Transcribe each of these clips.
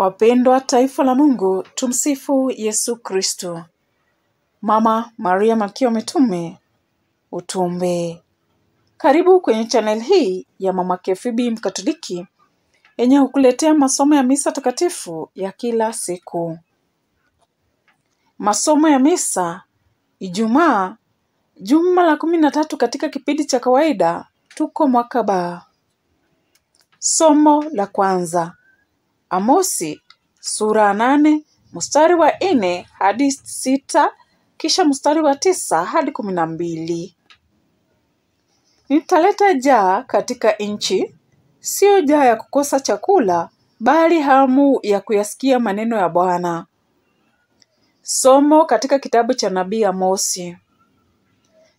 Wapendwa taifa la Mungu, tumsifu Yesu Kristo. Mama Maria Malkia Mitume utuombee. Karibu kwenye channel hii ya Mama KFB Mkatoliki yenye hukuletea masomo ya misa takatifu ya kila siku. Masomo ya misa Ijumaa, juma la kumi na tatu katika kipindi cha kawaida, tuko mwaka ba. Somo la kwanza Amosi sura nane mstari wa nne hadi sita kisha mstari wa tisa hadi kumi na mbili. Nitaleta njaa katika nchi, sio njaa ya kukosa chakula, bali hamu ya kuyasikia maneno ya Bwana. Somo katika kitabu cha nabii Amosi.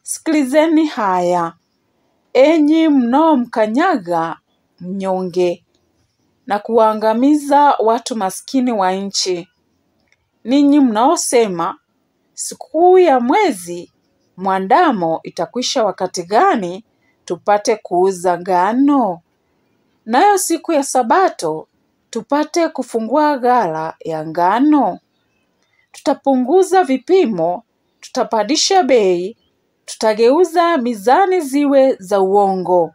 Sikilizeni haya enyi mnaomkanyaga mnyonge, na kuwaangamiza watu maskini wa nchi. Ninyi mnaosema sikukuu ya mwezi mwandamo itakwisha wakati gani tupate kuuza ngano, nayo siku ya Sabato tupate kufungua ghala ya ngano? Tutapunguza vipimo, tutapandisha bei, tutageuza mizani ziwe za uongo,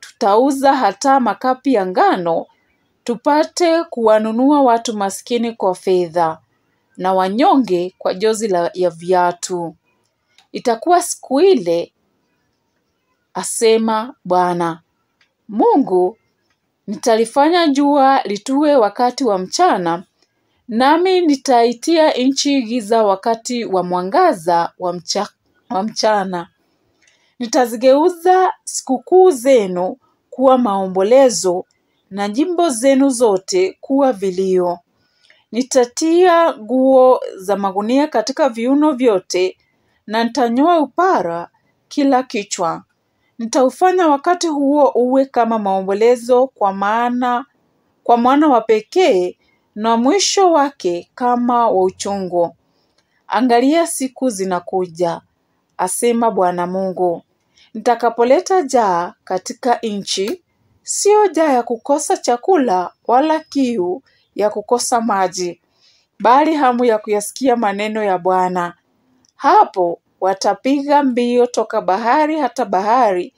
tutauza hata makapi ya ngano tupate kuwanunua watu maskini kwa fedha na wanyonge kwa jozi la, ya viatu. Itakuwa siku ile, asema Bwana Mungu, nitalifanya jua litue wakati wa mchana, nami nitaitia nchi giza wakati wa mwangaza wa, mcha, wa mchana. Nitazigeuza sikukuu zenu kuwa maombolezo na jimbo zenu zote kuwa vilio. Nitatia nguo za magunia katika viuno vyote, na nitanyoa upara kila kichwa. Nitaufanya wakati huo uwe kama maombolezo kwa maana kwa mwana wa pekee, na mwisho wake kama wa uchungu. Angalia, siku zinakuja, asema Bwana Mungu, nitakapoleta jaa katika nchi sio ja ya kukosa chakula wala kiu ya kukosa maji, bali hamu ya kuyasikia maneno ya Bwana. Hapo watapiga mbio toka bahari hata bahari,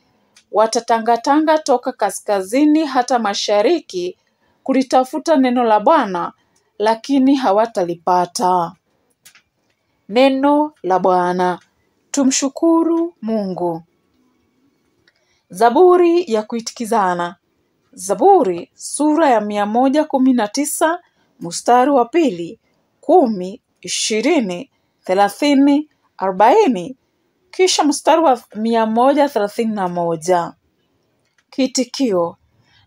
watatangatanga toka kaskazini hata mashariki kulitafuta neno la Bwana, lakini hawatalipata. Neno la Bwana. Tumshukuru Mungu. Zaburi ya kuitikizana. Zaburi sura ya mia moja kumi na tisa mstari wa pili, kumi, ishirini, thelathini, arobaini, kisha mstari wa mia moja thelathini na moja. Kitikio: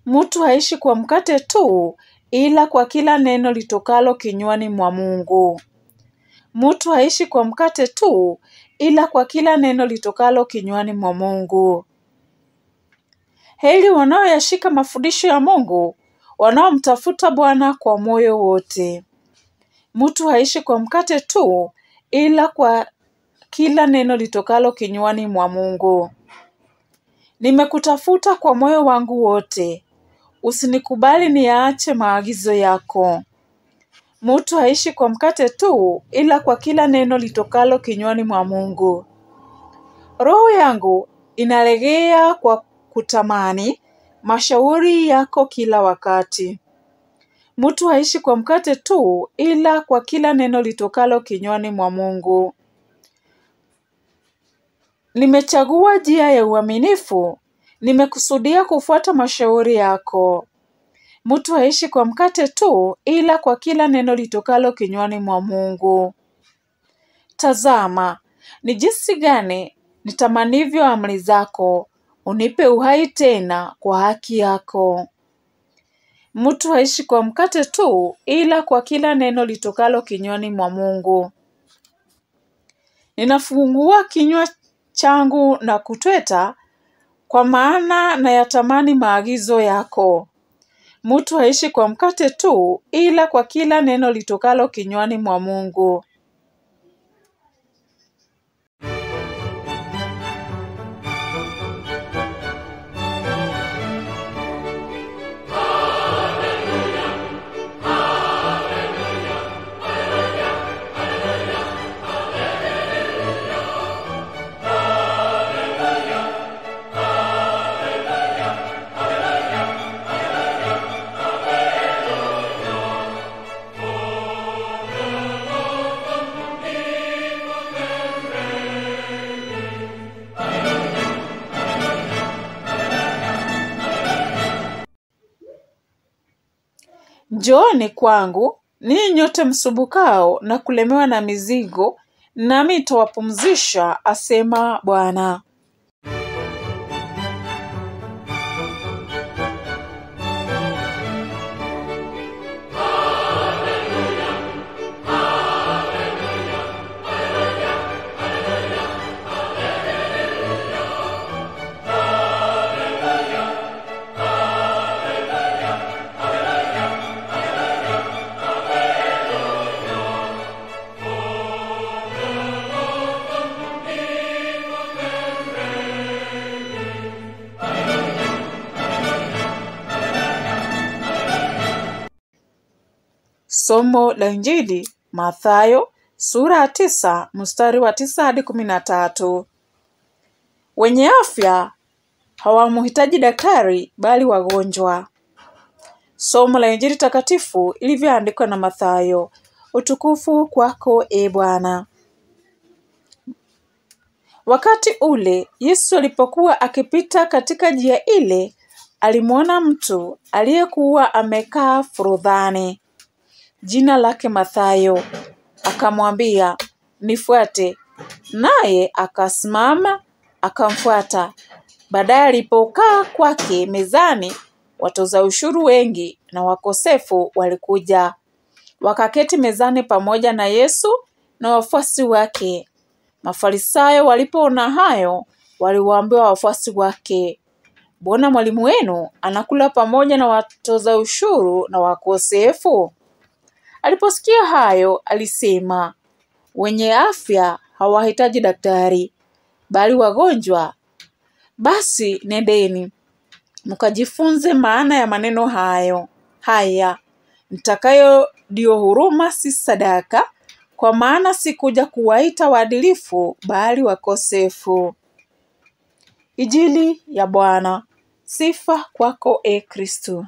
mtu haishi kwa mkate tu, ila kwa kila neno litokalo kinywani mwa Mungu. Mtu haishi kwa mkate tu, ila kwa kila neno litokalo kinywani mwa Mungu. Heri wanaoyashika mafundisho ya Mungu, wanaomtafuta Bwana kwa moyo wote. Mtu haishi kwa mkate tu, ila kwa kila neno litokalo kinywani mwa Mungu. Nimekutafuta kwa moyo wangu wote, usinikubali niyaache maagizo yako. Mtu haishi kwa mkate tu, ila kwa kila neno litokalo kinywani mwa Mungu. Roho yangu inalegea kwa kutamani mashauri yako kila wakati. Mtu haishi kwa mkate tu, ila kwa kila neno litokalo kinywani mwa Mungu. Nimechagua njia ya uaminifu, nimekusudia kufuata mashauri yako. Mtu haishi kwa mkate tu, ila kwa kila neno litokalo kinywani mwa Mungu. Tazama ni jinsi gani nitamanivyo amri zako, unipe uhai tena kwa haki yako. Mtu haishi kwa mkate tu, ila kwa kila neno litokalo kinywani mwa Mungu. Ninafungua kinywa changu na kutweta, kwa maana na yatamani maagizo yako. Mtu haishi kwa mkate tu, ila kwa kila neno litokalo kinywani mwa Mungu. Njooni kwangu ninyi nyote msumbukao na kulemewa na mizigo, nami itawapumzisha asema Bwana. Somo la Injili Mathayo sura ya tisa mstari wa tisa hadi kumi na tatu. Wenye afya hawamhitaji daktari bali wagonjwa. Somo la Injili takatifu ilivyoandikwa na Mathayo. Utukufu kwako e Bwana. Wakati ule Yesu alipokuwa akipita katika njia ile, alimwona mtu aliyekuwa amekaa forodhani, jina lake Mathayo, akamwambia nifuate, naye akasimama akamfuata. Baadaye alipokaa kwake mezani, watoza ushuru wengi na wakosefu walikuja wakaketi mezani pamoja na Yesu na wafuasi wake. Mafarisayo walipoona hayo, waliwaambia wafuasi wake, mbona mwalimu wenu anakula pamoja na watoza ushuru na wakosefu? Aliposikia hayo, alisema, wenye afya hawahitaji daktari, bali wagonjwa. Basi nendeni mkajifunze maana ya maneno hayo haya, mtakayo ndiyo huruma, si sadaka, kwa maana sikuja kuwaita waadilifu, bali wakosefu. ijili ya Bwana. Sifa kwako, e Kristo.